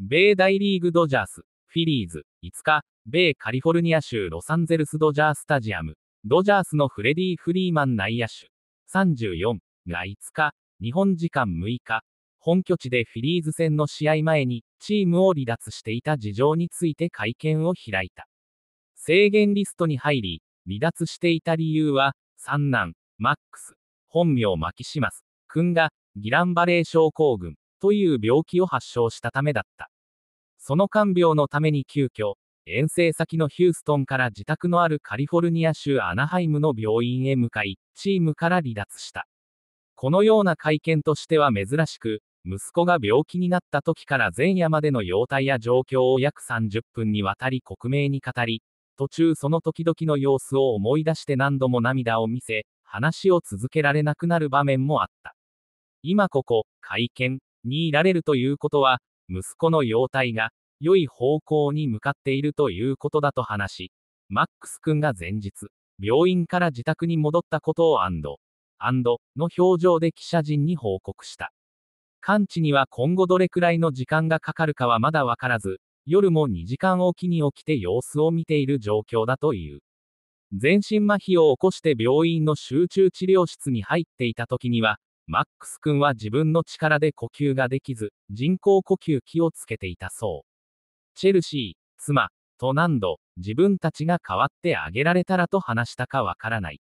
米大リーグドジャース、フィリーズ、5日、米カリフォルニア州ロサンゼルスドジャースタジアム、ドジャースのフレディ・フリーマン内野手、34が5日、日本時間6日、本拠地でフィリーズ戦の試合前に、チームを離脱していた事情について会見を開いた。制限リストに入り、離脱していた理由は、三男、マックス、本名マキシマス、君が、ギランバレー症候群、という病気を発症したためだった。その看病のために急遽、遠征先のヒューストンから自宅のあるカリフォルニア州アナハイムの病院へ向かい、チームから離脱した。このような会見としては珍しく、息子が病気になった時から前夜までの容態や状況を約30分にわたり克明に語り、途中その時々の様子を思い出して何度も涙を見せ、話を続けられなくなる場面もあった。今ここ、会見にいられるということは、息子の容態が、良い方向に向かっているということだと話し、マックス君が前日、病院から自宅に戻ったことをアンド、アンドの表情で記者陣に報告した。完治には今後どれくらいの時間がかかるかはまだわからず、夜も2時間おきに起きて様子を見ている状況だという。全身麻痺を起こして病院の集中治療室に入っていた時には、マックス君は自分の力で呼吸ができず、人工呼吸器をつけていたそう。チェルシー、妻、と何度、自分たちが代わってあげられたらと話したかわからない。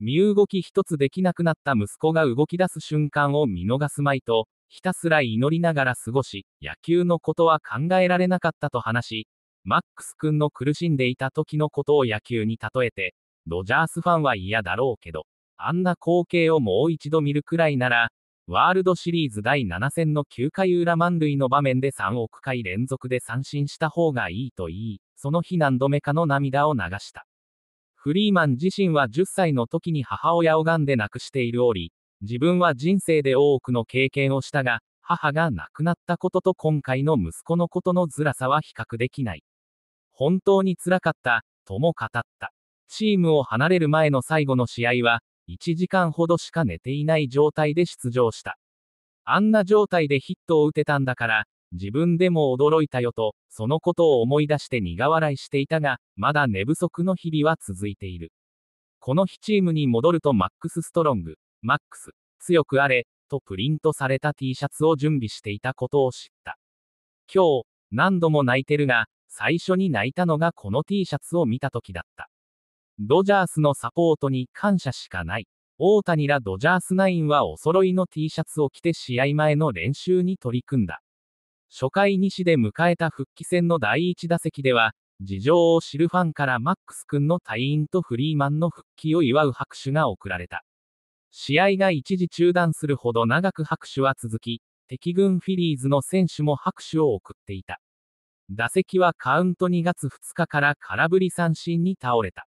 身動き一つできなくなった息子が動き出す瞬間を見逃すまいと、ひたすら祈りながら過ごし、野球のことは考えられなかったと話し、マックス君の苦しんでいた時のことを野球に例えて、ドジャースファンは嫌だろうけど、あんな光景をもう一度見るくらいなら、ワールドシリーズ第7戦の9回裏満塁の場面で3億回連続で三振した方がいいと言い、その日何度目かの涙を流した。フリーマン自身は10歳の時に母親を癌で亡くしているおり、自分は人生で多くの経験をしたが、母が亡くなったことと今回の息子のことの辛さは比較できない。本当につらかった、とも語った。チームを離れる前の最後の試合は、1時間ほどしか寝ていない状態で出場した。あんな状態でヒットを打てたんだから、自分でも驚いたよと、そのことを思い出して苦笑いしていたが、まだ寝不足の日々は続いている。この日チームに戻るとマックスストロング、マックス、強くあれ、とプリントされた T シャツを準備していたことを知った。今日、何度も泣いてるが、最初に泣いたのがこの T シャツを見た時だった。ドジャースのサポートに感謝しかない。大谷らドジャースナインはお揃いの T シャツを着て試合前の練習に取り組んだ。初回西で迎えた復帰戦の第1打席では、事情を知るファンからマックス君の退院とフリーマンの復帰を祝う拍手が送られた。試合が一時中断するほど長く拍手は続き、敵軍フィリーズの選手も拍手を送っていた。打席はカウント2月2日から空振り三振に倒れた。